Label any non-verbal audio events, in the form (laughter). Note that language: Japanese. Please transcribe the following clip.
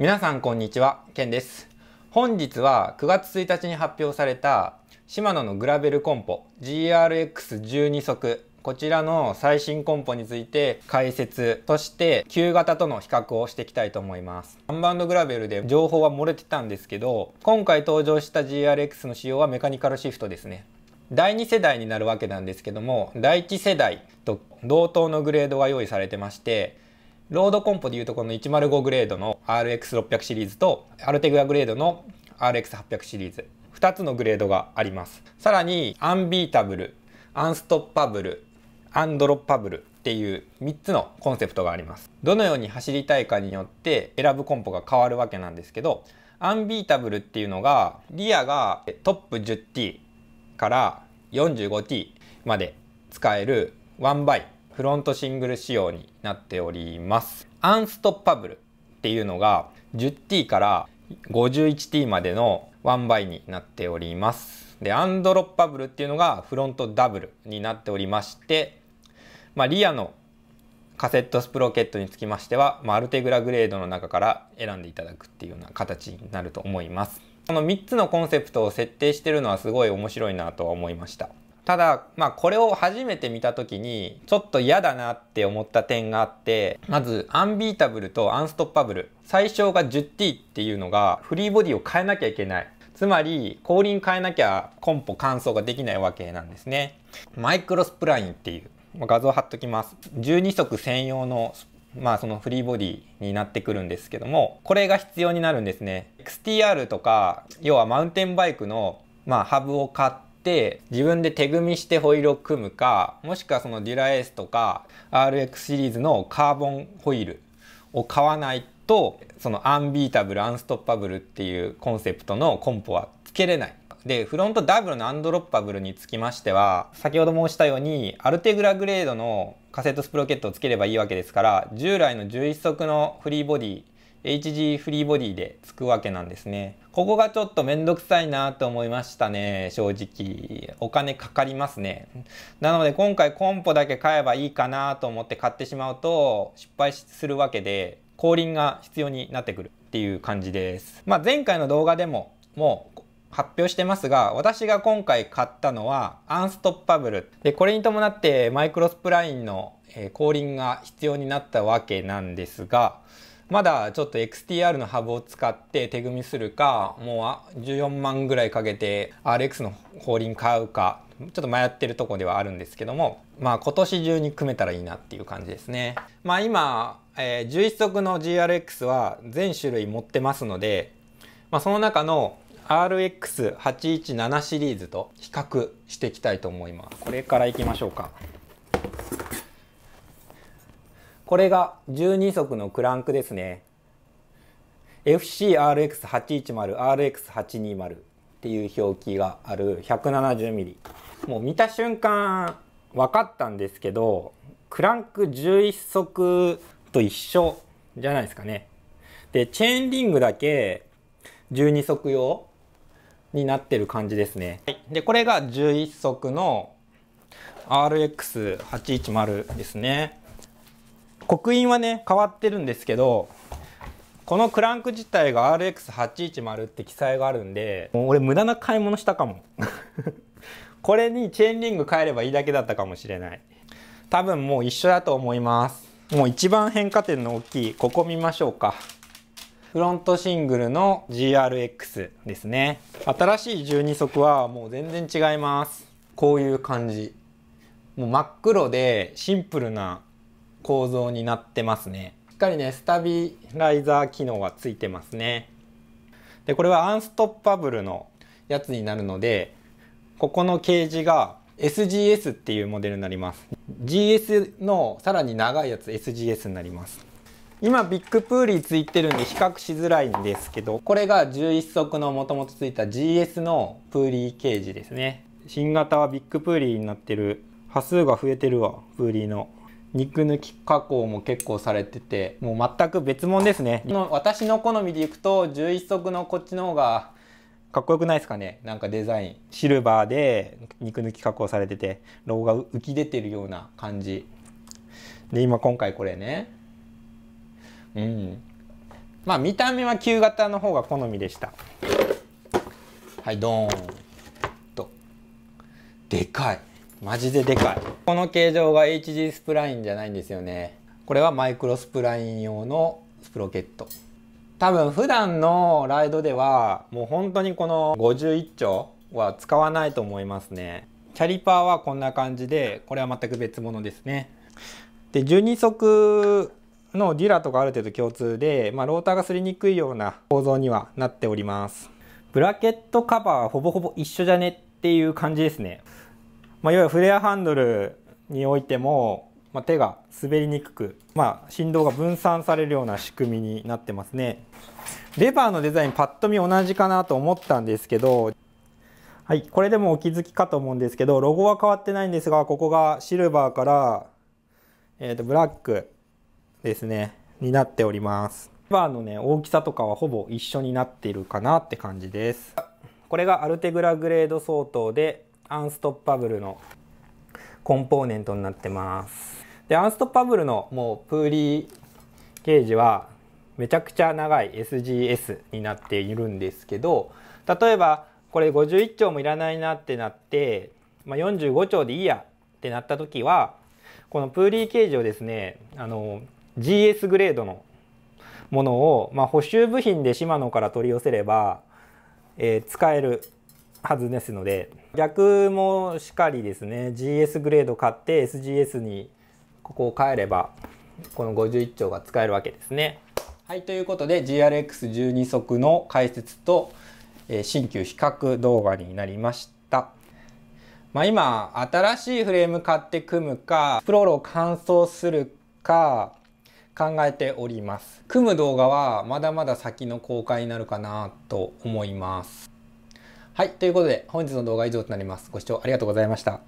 皆さんこんにちは、ケンです。本日は9月1日に発表されたシマノのグラベルコンポ GRX12 速こちらの最新コンポについて解説として旧型との比較をしていきたいと思います。アンバウンドグラベルで情報は漏れてたんですけど今回登場した GRX の仕様はメカニカルシフトですね。第2世代になるわけなんですけども第1世代と同等のグレードが用意されてましてロードコンポでいうとこの105グレードの RX600 シリーズとアルテグアグレードの RX800 シリーズ2つのグレードがありますさらにアンビータブルアンストッパブルアンドロッパブルっていう3つのコンセプトがありますどのように走りたいかによって選ぶコンポが変わるわけなんですけどアンビータブルっていうのがリアがトップ 10T から 45T まで使えるワンバイフロントシングル仕様になっております。アンストッパブルっていうのが 10T から 51T までの1倍になっております。で、アンドロッパブルっていうのがフロントダブルになっておりまして、まあ、リアのカセットスプロケットにつきましては、まあ、アルテグラグレードの中から選んでいただくっていうような形になると思います。この3つのコンセプトを設定してるのはすごい面白いなとは思いました。ただ、まあ、これを初めて見た時にちょっと嫌だなって思った点があってまずアンビータブルとアンストッパブル最小が 10T っていうのがフリーボディを変えなきゃいけないつまり後輪変えなきゃコンポ乾燥ができないわけなんですねマイクロスプラインっていう画像貼っときます12足専用のまあそのフリーボディになってくるんですけどもこれが必要になるんですね XTR とか要はマウンテンバイクのまあハブを買ってって自分で手組みしてホイールを組むかもしくはそのデュラエースとか RX シリーズのカーボンホイールを買わないとそのアンビータブルアンストッパブルっていうコンセプトのコンポはつけれない。でフロントダブルのアンドロッパブルにつきましては先ほど申したようにアルテグラグレードのカセットスプロケットをつければいいわけですから従来の11足のフリーボディ HG フリーボディでつくわけなんですね。ここがちょっとめんどくさいなと思いましたね、正直。お金かかりますね。なので今回コンポだけ買えばいいかなと思って買ってしまうと失敗するわけで、後輪が必要になってくるっていう感じです。まあ、前回の動画でももう発表してますが、私が今回買ったのはアンストッパブル。で、これに伴ってマイクロスプラインの後輪が必要になったわけなんですが、まだちょっと XTR のハブを使って手組みするかもう14万ぐらいかけて RX の後輪買うかちょっと迷ってるとこではあるんですけどもまあ今年中に組めたらいいなっていう感じですねまあ今、えー、11足の GRX は全種類持ってますので、まあ、その中の RX817 シリーズと比較していきたいと思いますこれから行きましょうかこれが12足のクランクですね FCRX810RX820 っていう表記がある 170mm もう見た瞬間分かったんですけどクランク11足と一緒じゃないですかねでチェーンリングだけ12足用になってる感じですね、はい、でこれが11足の RX810 ですね刻印はね変わってるんですけどこのクランク自体が RX810 って記載があるんでもう俺無駄な買い物したかも (laughs) これにチェーンリング変えればいいだけだったかもしれない多分もう一緒だと思いますもう一番変化点の大きいここ見ましょうかフロントシングルの GRX ですね新しい12足はもう全然違いますこういう感じもう真っ黒でシンプルな構造になってますねしっかりねスタビライザー機能がついてますねでこれはアンストッパブルのやつになるのでここのケージが SGS っていうモデルになります GS のさらに長いやつ SGS になります今ビッグプーリーついてるんで比較しづらいんですけどこれが11足のもともとついた GS のプーリーケージですね新型はビッグプーリーになってる波数が増えてるわプーリーの肉抜き加工も結構されててもう全く別物ですね私の好みでいくと11足のこっちの方がかっこよくないですかねなんかデザインシルバーで肉抜き加工されててロゴが浮き出てるような感じで今今回これねうんまあ見た目は旧型の方が好みでしたはいドーンとでかいマジででかいこの形状が HG スプラインじゃないんですよねこれはマイクロスプライン用のスプロケット多分普段のライドではもう本当にこの51丁は使わないと思いますねキャリパーはこんな感じでこれは全く別物ですねで12足のデュラとかある程度共通で、まあ、ローターが擦りにくいような構造にはなっておりますブラケットカバーはほぼほぼ一緒じゃねっていう感じですねまあ、いわゆるフレアハンドルにおいても、まあ、手が滑りにくく、まあ、振動が分散されるような仕組みになってますねレバーのデザインパッと見同じかなと思ったんですけどはい、これでもお気づきかと思うんですけどロゴは変わってないんですがここがシルバーから、えー、とブラックですねになっておりますレバーのね大きさとかはほぼ一緒になっているかなって感じですこれがアルテグラグレード相当でアンストッパブルのコンポーネントになってます。で、アンストッパブルのもうプーリーゲージはめちゃくちゃ長い SGS になっているんですけど、例えばこれ51兆もいらないなってなって、まあ、45兆でいいやってなった時は、このプーリーケージをですね、あの、GS グレードのものを、まあ、補修部品でシマノから取り寄せれば、えー、使えるはずですので逆もしっかりですね GS グレード買って SGS にここを変えればこの51丁が使えるわけですね。はいということで GRX12 足の解説と、えー、新旧比較動画になりました。まあ、今新しいフレーム買って組むかプロロ乾燥するか考えております組む動画はまだまだ先の公開になるかなと思いますはい、ということで本日の動画は以上となります。ご視聴ありがとうございました。